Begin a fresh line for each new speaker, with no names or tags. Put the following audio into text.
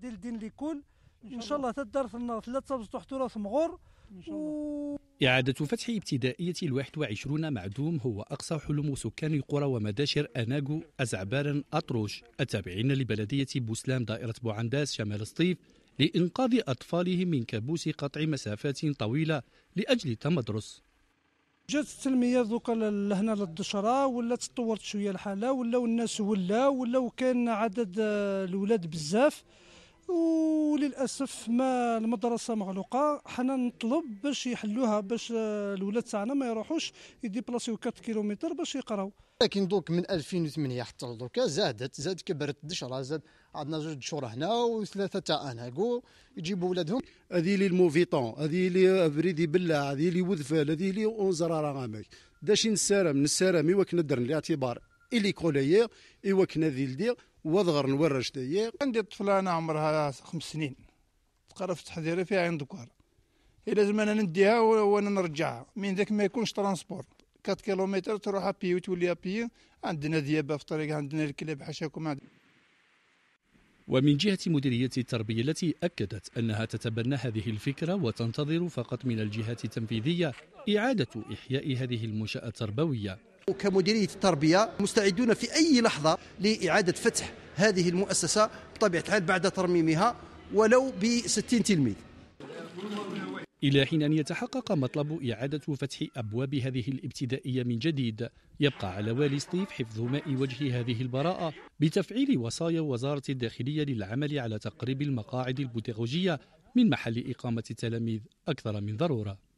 ديال الدين اللي يكون ان شاء الله تدار في لا تصبز تحت راس مغور
إعادة فتح ابتدائية الواحد وعشرون معدوم هو أقصى حلم سكان قرى ومداشر أناغو أزعبارا أطروش التابعين لبلدية بوسلام دائرة بوعنداس شمال سطيف لإنقاذ أطفالهم من كابوس قطع مسافات طويلة لأجل تمدرس
جات التلمية دوكا لهنا للدشرة ولا تطورت شوية الحالة ولاو الناس ولاو ولاو كان عدد آه، الولاد بزاف وللاسف ما المدرسه مغلوقه حنا نطلب باش يحلوها باش الولاد تاعنا ما يروحوش يديبلاسيو 4 كيلومتر باش يقراو لكن دوك من 2008 حتى لدوكا زادت زاد كبرت الدشره زاد عندنا جوج شهور
هنا وثلاثه تاع اناكو يجيبوا ولادهم هذه لي الموفيطون هذه لي بريدي بلا هذه لي وذفال هذه لي اونزرا راه داشي نسارم نسرم يوك درن الاعتبار اللي كولايير ايوا كنا ذي لدير وضغر نورج داير عندي طفله انا عمرها خمس سنين تقرا في تحذيري فيها عين دكار لازم انا نديها وانا نرجعها من ذاك ما يكونش ترانسبور 4 كيلومتر تروح ابي وتولي ابي عندنا ذيابه في الطريق عندنا الكلاب حاشاكم عندنا
ومن جهة مديرية التربية التي أكدت أنها تتبنى هذه الفكرة وتنتظر فقط من الجهات التنفيذية إعادة إحياء هذه المنشأة التربوية
وكمديرية التربية مستعدون في أي لحظة لإعادة فتح هذه المؤسسة بطبيعة الحال بعد ترميمها ولو ب 60 تلميذ
إلى حين أن يتحقق مطلب إعادة فتح أبواب هذه الابتدائية من جديد يبقى على والي سطيف حفظ ماء وجه هذه البراءة بتفعيل وصايا وزارة الداخلية للعمل على تقريب المقاعد البوتغوجية من محل إقامة التلاميذ أكثر من ضرورة